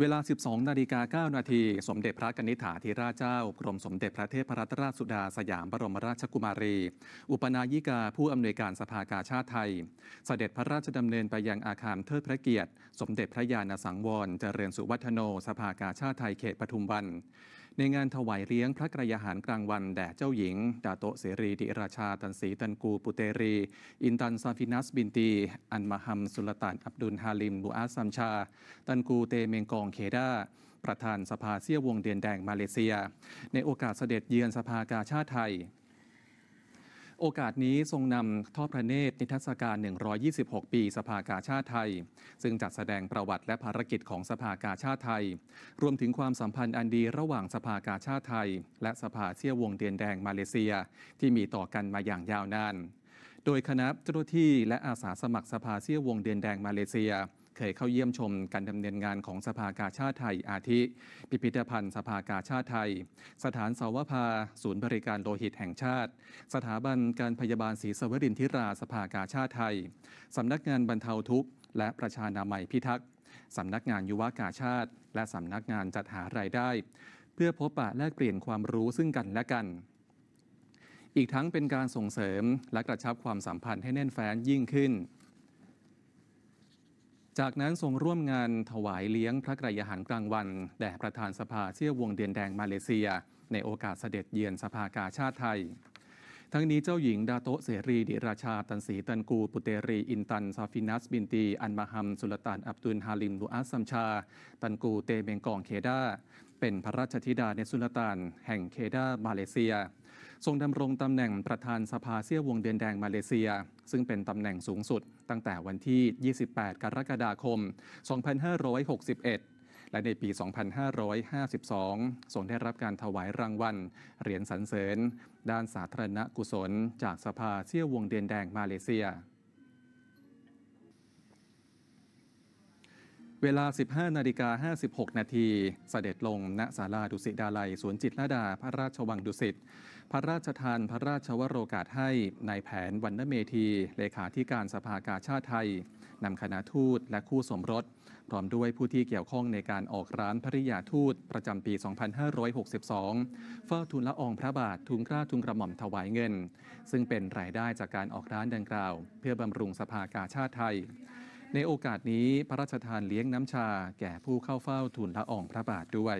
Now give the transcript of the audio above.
เวลา 12 นาฬิกา9นาที สมเด็จพระกนิษฐาธิราชเจ้ากรมสมเด็จพระเทพรัตนราชสุดาสยามบรมราชกุมารี อุปนายิกาผู้อำนวยการสภากาชาติไทย เสด็จพระราชดำเนินไปยังอาคารเทิดพระเกียรติ สมเด็จพระญาณสังวรเจริญสุวัฒโนสภากาชาติไทยเขตปทุมวันในงานถวายเลี้ยงพระกระยาหารกลางวันแด่เจ้าหญิงดาโตเสรีดิราชาตันสีตันกูปุเตรีอินตันซาฟินัสบินตีอันมหัมสุลต่านอับดุลฮาลิมบูอาซัมชาตันกูเตเมงกองเคดาประธานสภาเซียววงเดือนแดงมาเลเซีย ในโอกาสเสด็จเยือนสภากาชาติไทยโอกาสนี้ทรงนำทอดพระเนตรนิทรรศการ 126 ปีสภากาชาติไทย ซึ่งจัดแสดงประวัติและภารกิจของสภากาชาติไทย รวมถึงความสัมพันธ์อันดีระหว่างสภากาชาติไทย และสภาเชี่ยววงเดียนแดงมาเลเซียที่มีต่อกันมาอย่างยาวนานโดยคณะเจ้าหน้าที่และอาสาสมัครสภาเชี่ยววงเดียนแดงมาเลเซียเคยเข้าเยี่ยมชมการดำเนินงานของสภากาชาติไทย อาทิพิพิธภัณฑ์สภากาชาติไทย สถานสาวภาศูนย์บริการโลหิตแห่งชาติ สถาบันการพยาบาลศรีสวรินทิราสภากาชาติไทยสำนักงานบรรเทาทุกข์ และประชานามัยพิทักษ์สำนักงานยุวากาชาติและสำนักงานจัดหารายได้ เพื่อพบปะแลกเปลี่ยนความรู้ซึ่งกันและกัน อีกทั้งเป็นการส่งเสริมและกระชับความสัมพันธ์ให้แน่นแฟ้นยิ่งขึ้นจากนั้นทรงร่วมงานถวายเลี้ยงพระกรยาหารกลางวันแด่ประธานสภาเชี่ยววงเดียนแดงมาเลเซีย ในโอกาสเสด็จเยือนสภากาชาติไทย ทั้งนี้เจ้าหญิงดาโตเสรีดิราชาตันสี ตันกูปุเตรีอินตันซาฟินัสบินตีอันมาฮัมสุลต่านอับดุลฮาลิมลูอาสซัมชาตันกูเตเมงกองเคดาเป็นพระราชธิดาในสุลต่านแห่งเคดามาเลเซียทรงดำรงตำแหน่งประธานสภาเซียวงเดือนแดงมาเลเซีย ซึ่งเป็นตำแหน่งสูงสุด ตั้งแต่วันที่ 28 กรกฎาคม 2561 และในปี 2552 ทรงได้รับการถวายรางวัลเหรียญสรรเสริญด้านสาธารณกุศลจากสภาเซียววงเดือนแดงมาเลเซียเวลา 15นาฬิกา56นาที เสด็จลงณศาลาดุสิตดาลัยสวนจิตรลดาพระราชวังดุสิต พระราชทานพระราชวโรกาสให้ในายแผนวัรณเมธีเลขาธิการสภากาชาติไทยนำคณะทูตและคู่สมรสพร้อมด้วยผู้ที่เกี่ยวข้องในการออกร้านภริยาทูตประจำปี 2562เฝ้าทุนละอองพระบาททุนกล้าทุนกระหม่อมถวายเงิน ซึ่งเป็นรายได้จากการออกร้านดังกล่าว เพื่อบำรุงสภากาชาติไทยในโอกาสนี้พระราชทานเลี้ยงน้ำชาแก่ผู้เข้าเฝ้าทูลละอองพระบาทด้วย